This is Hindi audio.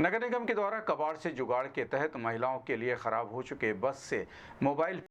नगर निगम के द्वारा कबाड़ से जुगाड़ के तहत महिलाओं के लिए खराब हो चुके बस से मोबाइल